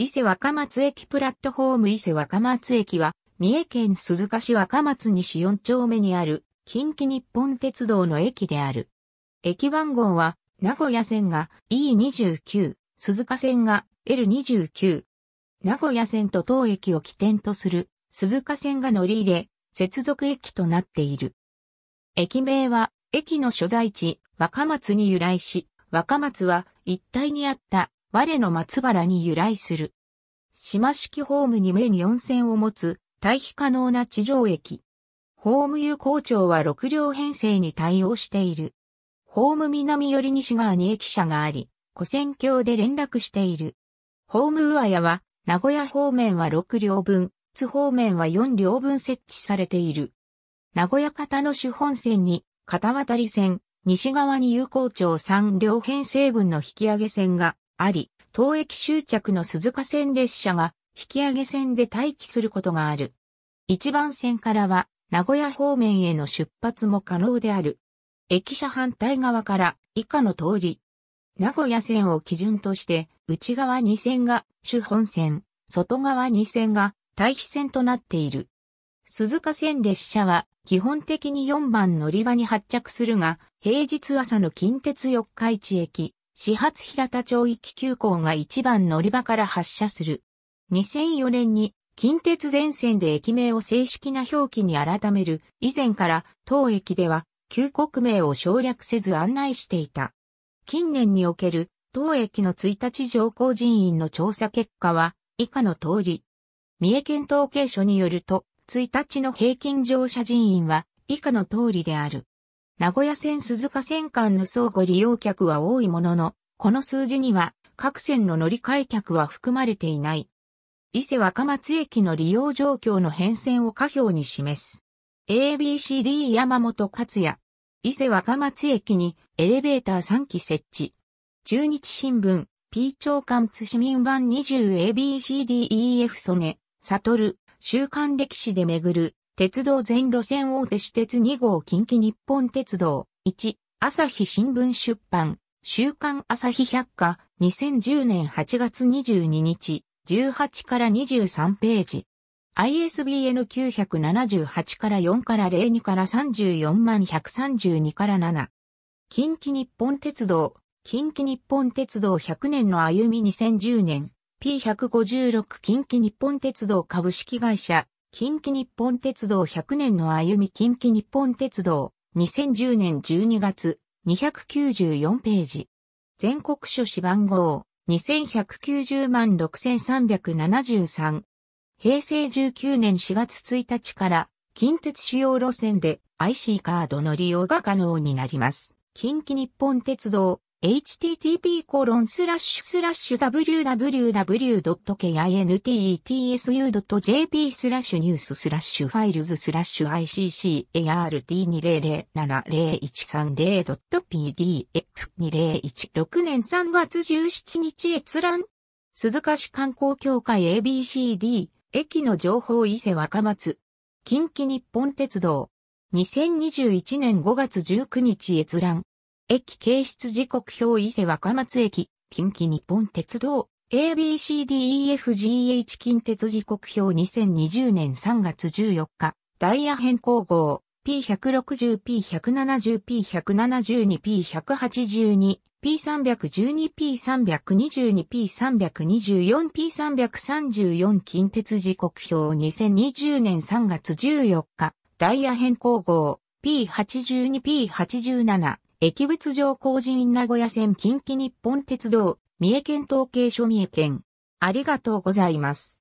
伊勢若松駅プラットフォーム伊勢若松駅は、三重県鈴鹿市若松西4丁目にある、近畿日本鉄道の駅である。駅番号は、名古屋線が E29、鈴鹿線が L29。名古屋線と当駅を起点とする、鈴鹿線が乗り入れ、接続駅となっている。駅名は、駅の所在地、若松に由来し、若松は一帯にあった我の松原に由来する。島式ホームに面4線を持つ、対比可能な地上駅。ホーム有効庁は6両編成に対応している。ホーム南より西側に駅舎があり、古線橋で連絡している。ホーム上屋は、名古屋方面は6両分、津方面は4両分設置されている。名古屋方の主本線に、片渡り線、西側に有効町3両編成分の引き上げ線があり、当駅終着の鈴鹿線列車が引き上げ線で待機することがある。一番線からは名古屋方面への出発も可能である。駅舎反対側から以下の通り。名古屋線を基準として内側2線が主本線、外側2線が対比線となっている。鈴鹿線列車は基本的に4番乗り場に発着するが、平日朝の近鉄四日市駅、始発平田町行き急行が一番乗り場から発車する。2004年に近鉄全線で駅名を正式な表記に改める以前から当駅では旧国名を省略せず案内していた。近年における当駅の1日乗降人員の調査結果は以下の通り。三重県統計所によると1日の平均乗車人員は以下の通りである。名古屋線鈴鹿線間の相互利用客は多いものの、この数字には各線の乗り換え客は含まれていない。伊勢若松駅の利用状況の変遷を下表に示す。ABCD 山本克也。伊勢若松駅にエレベーター3機設置。中日新聞、P 長官津市民版 20ABCDEF 曽根、悟、週刊歴史で巡る、鉄道全路線大手私鉄2号近畿日本鉄道、1、朝日新聞出版、週刊朝日百科、2010年8月22日、18から23ページ。ISBN 978から4から02から34万132から7。近畿日本鉄道、近畿日本鉄道100年の歩み2010年、P156 近畿日本鉄道株式会社、近畿日本鉄道100年の歩み近畿日本鉄道2010年12月294ページ。全国書誌番号2190万6373。平成19年4月1日から近鉄主要路線で IC カードの利用が可能になります。近畿日本鉄道 http://www.kintsu.jp e スラッシュニューススラッシュファイルズスラッシュ ICCART2007-0130.pdf2016 年3月17日閲覧鈴鹿市観光協会 ABCD 駅の情報伊勢若松近畿日本鉄道2021年5月19日閲覧駅形質時刻表伊勢若松駅、近畿日本鉄道、ABCDEFGH 近鉄時刻表2020年3月14日、ダイヤ変更号 P160、P170、P172、P182、P312、P322、P324、P334 近鉄時刻表2020年3月14日、ダイヤ変更号 P82、P87、駅別上工事院名古屋線近畿日本鉄道、三重県統計所三重県。ありがとうございます。